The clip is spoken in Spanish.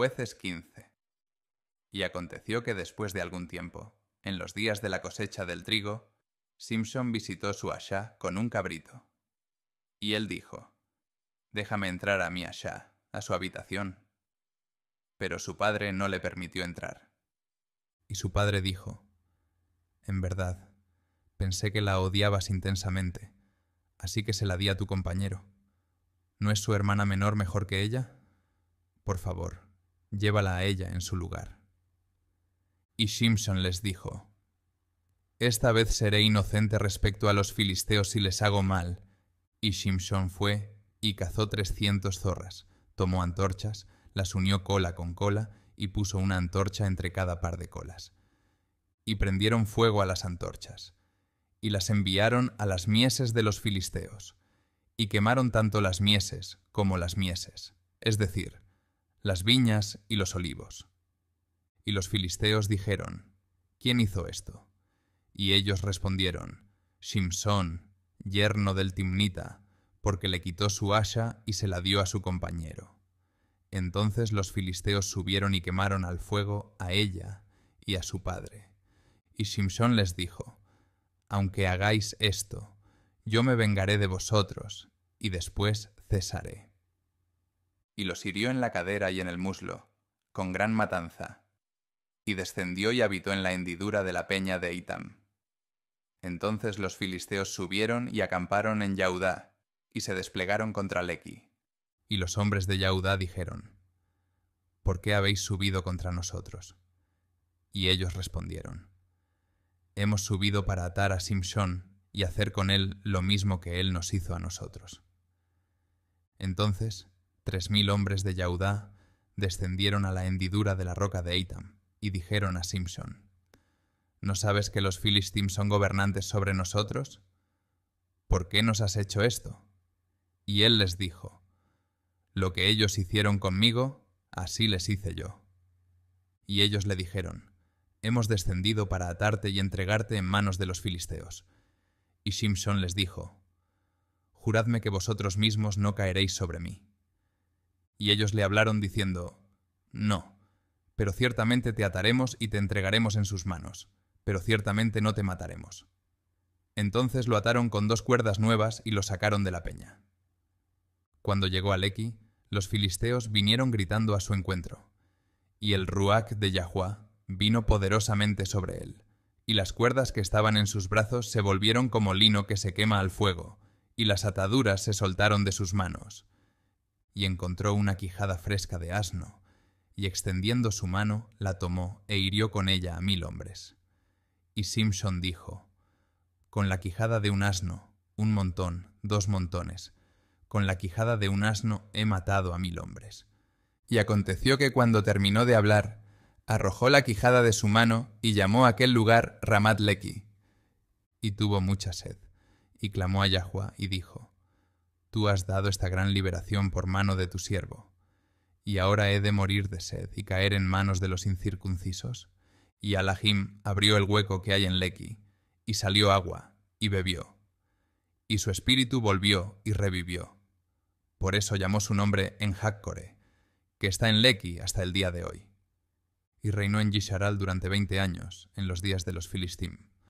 Jueces 15. Y aconteció que después de algún tiempo, en los días de la cosecha del trigo, Simpson visitó su asha con un cabrito. Y él dijo, Déjame entrar a mi asha, a su habitación. Pero su padre no le permitió entrar. Y su padre dijo, En verdad, pensé que la odiabas intensamente, así que se la di a tu compañero. ¿No es su hermana menor mejor que ella? Por favor, llévala a ella en su lugar. Y Simpson les dijo, Esta vez seré inocente respecto a los filisteos si les hago mal. Y Simpson fue y cazó trescientos zorras, tomó antorchas, las unió cola con cola y puso una antorcha entre cada par de colas. Y prendieron fuego a las antorchas, y las enviaron a las mieses de los filisteos, y quemaron tanto las mieses como las mieses, es decir, las viñas y los olivos. Y los filisteos dijeron, ¿quién hizo esto? Y ellos respondieron, Simsón, yerno del Timnita, porque le quitó su asha y se la dio a su compañero. Entonces los filisteos subieron y quemaron al fuego a ella y a su padre. Y Simsón les dijo, Aunque hagáis esto, yo me vengaré de vosotros, y después cesaré y los hirió en la cadera y en el muslo, con gran matanza, y descendió y habitó en la hendidura de la peña de Itam. Entonces los filisteos subieron y acamparon en Yaudá, y se desplegaron contra Lequi. Y los hombres de Yaudá dijeron, ¿Por qué habéis subido contra nosotros? Y ellos respondieron, Hemos subido para atar a Simshon y hacer con él lo mismo que él nos hizo a nosotros. Entonces tres mil hombres de Yaudá descendieron a la hendidura de la roca de Eitam y dijeron a Simpson, ¿No sabes que los Philistines son gobernantes sobre nosotros? ¿Por qué nos has hecho esto? Y él les dijo, Lo que ellos hicieron conmigo, así les hice yo. Y ellos le dijeron, Hemos descendido para atarte y entregarte en manos de los filisteos. Y Simpson les dijo, Juradme que vosotros mismos no caeréis sobre mí. Y ellos le hablaron diciendo, No, pero ciertamente te ataremos y te entregaremos en sus manos, pero ciertamente no te mataremos. Entonces lo ataron con dos cuerdas nuevas y lo sacaron de la peña. Cuando llegó Aleki, los filisteos vinieron gritando a su encuentro, y el ruach de Yahuá vino poderosamente sobre él, y las cuerdas que estaban en sus brazos se volvieron como lino que se quema al fuego, y las ataduras se soltaron de sus manos, y encontró una quijada fresca de asno, y extendiendo su mano la tomó e hirió con ella a mil hombres. Y Simpson dijo, Con la quijada de un asno, un montón, dos montones, con la quijada de un asno he matado a mil hombres. Y aconteció que cuando terminó de hablar, arrojó la quijada de su mano y llamó a aquel lugar Ramat Y tuvo mucha sed, y clamó a Yahua y dijo, tú has dado esta gran liberación por mano de tu siervo. Y ahora he de morir de sed y caer en manos de los incircuncisos. Y Alahim abrió el hueco que hay en Leki, y salió agua, y bebió. Y su espíritu volvió y revivió. Por eso llamó su nombre en jaccore que está en Leki hasta el día de hoy. Y reinó en Gisharal durante veinte años, en los días de los Filistín.